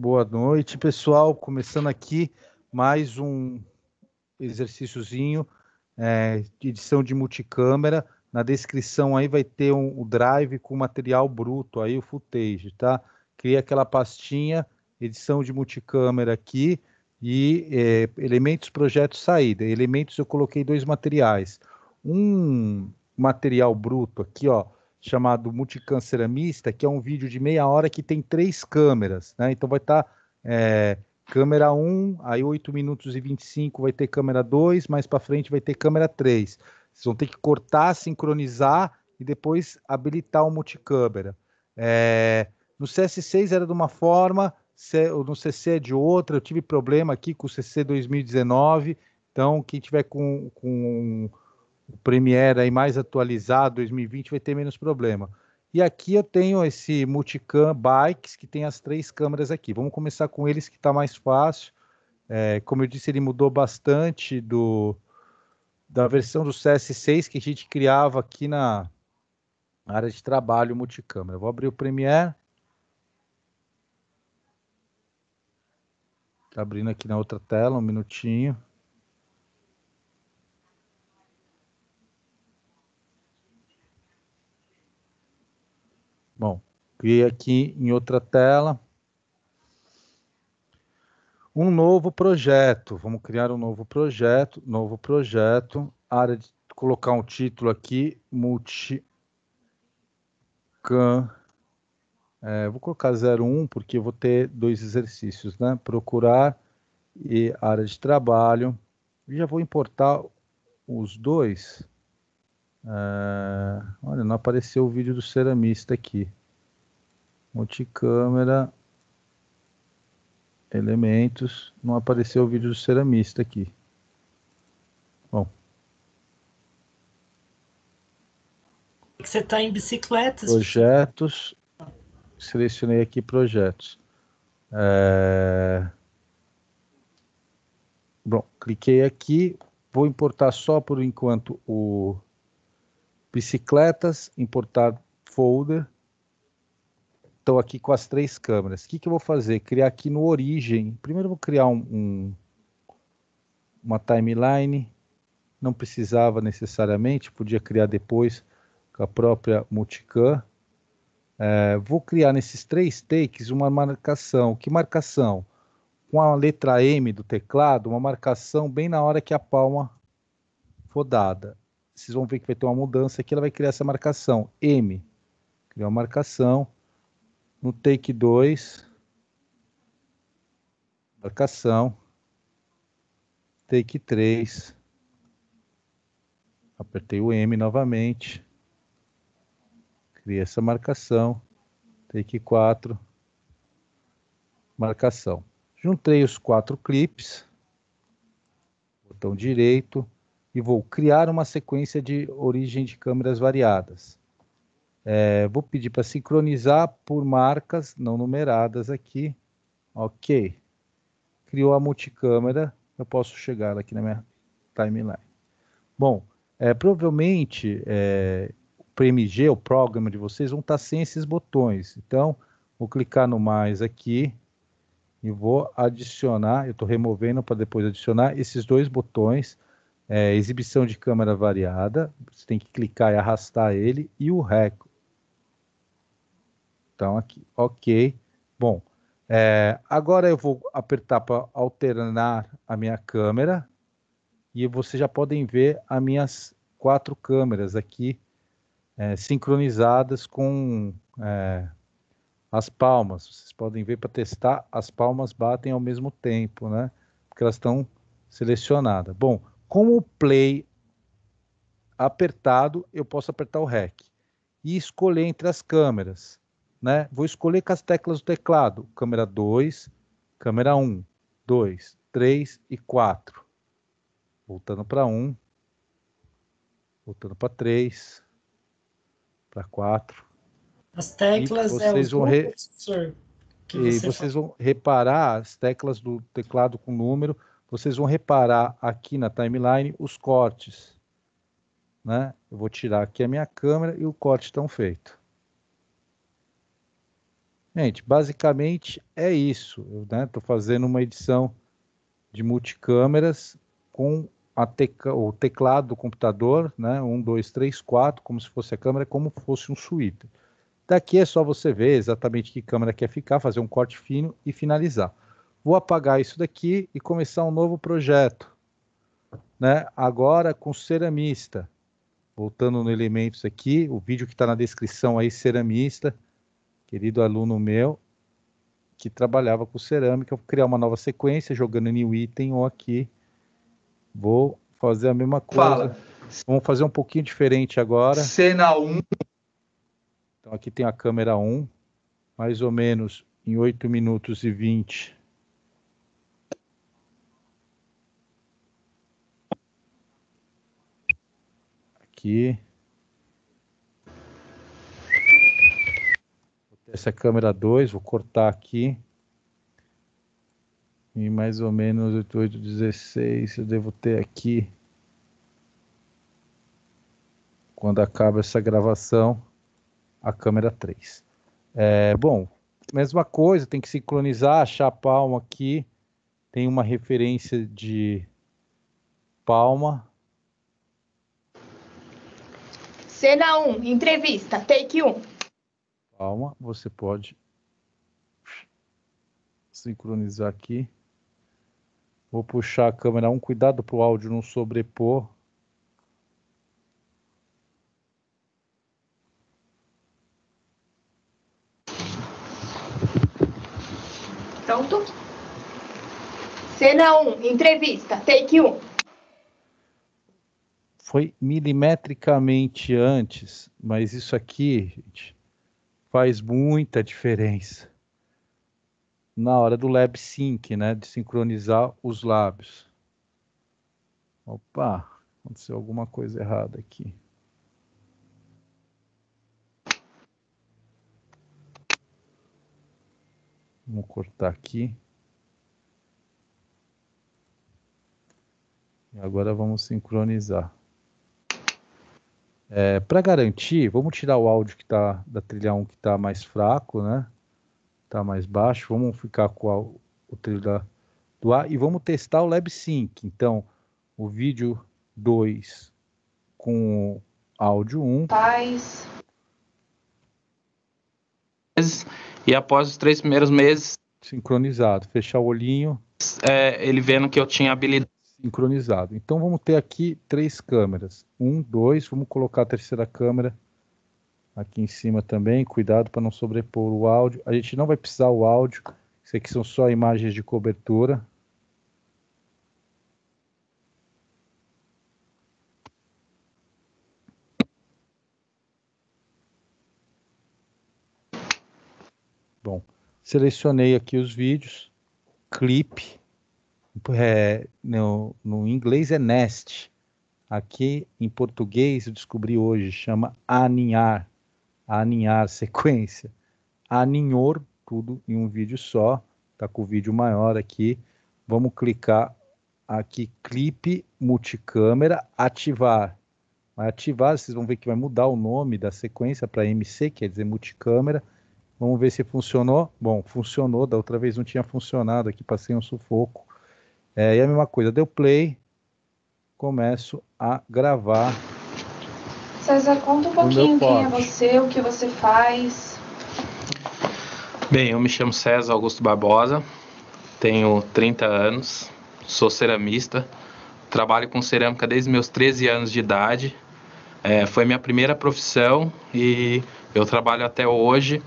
Boa noite, pessoal. Começando aqui mais um exercíciozinho é, de edição de multicâmera. Na descrição aí vai ter um, um drive com material bruto aí, o footage, tá? Cria aquela pastinha, edição de multicâmera aqui e é, elementos, projeto, saída. Elementos eu coloquei dois materiais. Um material bruto aqui, ó, chamado Multicanceramista, que é um vídeo de meia hora que tem três câmeras, né? Então vai estar tá, é, câmera 1, aí 8 minutos e 25 vai ter câmera 2, mais para frente vai ter câmera 3. Vocês vão ter que cortar, sincronizar e depois habilitar o multicâmera. É, no CS6 era de uma forma, no CC é de outra, eu tive problema aqui com o CC 2019, então quem tiver com, com o Premiere aí mais atualizado, 2020, vai ter menos problema. E aqui eu tenho esse Multicam Bikes, que tem as três câmeras aqui. Vamos começar com eles, que está mais fácil. É, como eu disse, ele mudou bastante do da versão do CS6 que a gente criava aqui na área de trabalho multicâmera. Vou abrir o Premiere. Está abrindo aqui na outra tela, um minutinho. Bom, criei aqui em outra tela um novo projeto. Vamos criar um novo projeto, novo projeto, área de colocar um título aqui, multican. É, vou colocar 01 porque eu vou ter dois exercícios, né? Procurar e área de trabalho. E já vou importar os dois. Ah, olha, não apareceu o vídeo do ceramista aqui. Multicâmera. Elementos. Não apareceu o vídeo do ceramista aqui. Bom. Você está em bicicletas. Projetos. Selecionei aqui projetos. É... Bom, cliquei aqui. Vou importar só por enquanto o bicicletas, importar folder. Estou aqui com as três câmeras. O que, que eu vou fazer? Criar aqui no origem. Primeiro vou criar um, um, uma timeline. Não precisava necessariamente, podia criar depois com a própria Multicam. É, vou criar nesses três takes uma marcação. Que marcação? Com a letra M do teclado, uma marcação bem na hora que a palma for dada vocês vão ver que vai ter uma mudança aqui, ela vai criar essa marcação, M, criar uma marcação, no take 2, marcação, take 3, apertei o M novamente, cria essa marcação, take 4, marcação. Juntei os quatro clipes, botão direito, e vou criar uma sequência de origem de câmeras variadas. É, vou pedir para sincronizar por marcas não numeradas aqui. Ok. Criou a multicâmera. Eu posso chegar aqui na minha timeline. Bom, é, provavelmente é, o PMG, o programa de vocês, vão estar sem esses botões. Então, vou clicar no mais aqui e vou adicionar. Eu estou removendo para depois adicionar esses dois botões é, exibição de câmera variada, você tem que clicar e arrastar ele, e o rec. Então, aqui, ok. Bom, é, agora eu vou apertar para alternar a minha câmera, e vocês já podem ver as minhas quatro câmeras aqui, é, sincronizadas com é, as palmas. Vocês podem ver para testar, as palmas batem ao mesmo tempo, né? Porque elas estão selecionadas. Bom, com o play apertado, eu posso apertar o REC e escolher entre as câmeras. Né? Vou escolher com as teclas do teclado, câmera 2, câmera 1, 2, 3 e 4. Voltando para 1, voltando para 3, para 4. As teclas e vocês é o re... e você vocês fala. vão reparar as teclas do teclado com número vocês vão reparar aqui na timeline os cortes. Né? Eu vou tirar aqui a minha câmera e o corte estão feito. Gente, basicamente é isso. Eu estou né, fazendo uma edição de multicâmeras com o teclado do computador, né, 1, 2, 3, 4, como se fosse a câmera, como fosse um suíte. Daqui é só você ver exatamente que câmera quer ficar, fazer um corte fino e finalizar vou apagar isso daqui e começar um novo projeto, né? Agora com ceramista. Voltando no elementos aqui, o vídeo que está na descrição aí, ceramista, querido aluno meu, que trabalhava com cerâmica, vou criar uma nova sequência, jogando um item ou aqui. Vou fazer a mesma coisa. Fala. Vamos fazer um pouquinho diferente agora. Cena 1. Então aqui tem a câmera 1, mais ou menos em 8 minutos e 20 aqui. Essa é a câmera 2, vou cortar aqui. E mais ou menos 88, 16, eu devo ter aqui. Quando acaba essa gravação, a câmera 3. É, bom, mesma coisa, tem que sincronizar, achar a palma aqui. Tem uma referência de palma Cena 1, entrevista, take 1. Calma, você pode sincronizar aqui. Vou puxar a câmera 1, cuidado para o áudio não sobrepor. Pronto? Cena 1, entrevista, take 1 foi milimetricamente antes, mas isso aqui, gente, faz muita diferença na hora do lab sync, né, de sincronizar os lábios. Opa, aconteceu alguma coisa errada aqui. Vamos cortar aqui. E agora vamos sincronizar. É, para garantir, vamos tirar o áudio que tá da trilha 1 que está mais fraco, né? Tá mais baixo. Vamos ficar com a, o trilha do A e vamos testar o Lab Sync. Então, o vídeo 2 com o áudio 1. Um. Paz. E após os três primeiros meses. Sincronizado. Fechar o olhinho. É, ele vendo que eu tinha habilidade sincronizado. Então vamos ter aqui três câmeras. Um, dois, vamos colocar a terceira câmera aqui em cima também. Cuidado para não sobrepor o áudio. A gente não vai precisar o áudio. Isso aqui são só imagens de cobertura. Bom, selecionei aqui os vídeos, clipe, é, no, no inglês é nest. Aqui em português eu descobri hoje, chama aninhar. Aninhar sequência. Aninhor, tudo em um vídeo só. Tá com o vídeo maior aqui. Vamos clicar aqui, clipe multicâmera, ativar. Vai ativar, vocês vão ver que vai mudar o nome da sequência para MC, quer dizer multicâmera. Vamos ver se funcionou. Bom, funcionou, da outra vez não tinha funcionado aqui, passei um sufoco. É, e é a mesma coisa, deu play, começo a gravar. César, conta um pouquinho quem é você, o que você faz. Bem, eu me chamo César Augusto Barbosa, tenho 30 anos, sou ceramista, trabalho com cerâmica desde meus 13 anos de idade. É, foi minha primeira profissão e eu trabalho até hoje.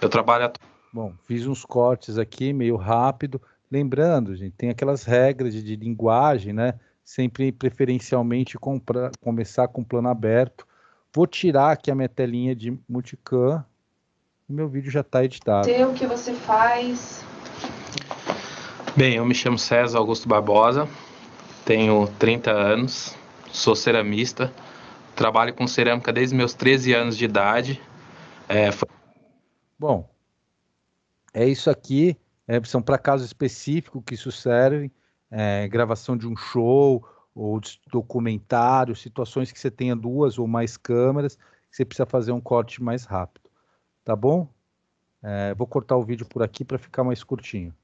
Eu trabalho. Bom, fiz uns cortes aqui meio rápido. Lembrando, gente, tem aquelas regras de, de linguagem, né? Sempre preferencialmente começar com plano aberto. Vou tirar aqui a minha telinha de multicam. Meu vídeo já está editado. o que você faz. Bem, eu me chamo César Augusto Barbosa, tenho 30 anos, sou ceramista, trabalho com cerâmica desde meus 13 anos de idade. É, foi... Bom, é isso aqui é, são para caso específico que isso serve, é, gravação de um show ou de documentário, situações que você tenha duas ou mais câmeras, que você precisa fazer um corte mais rápido, tá bom? É, vou cortar o vídeo por aqui para ficar mais curtinho.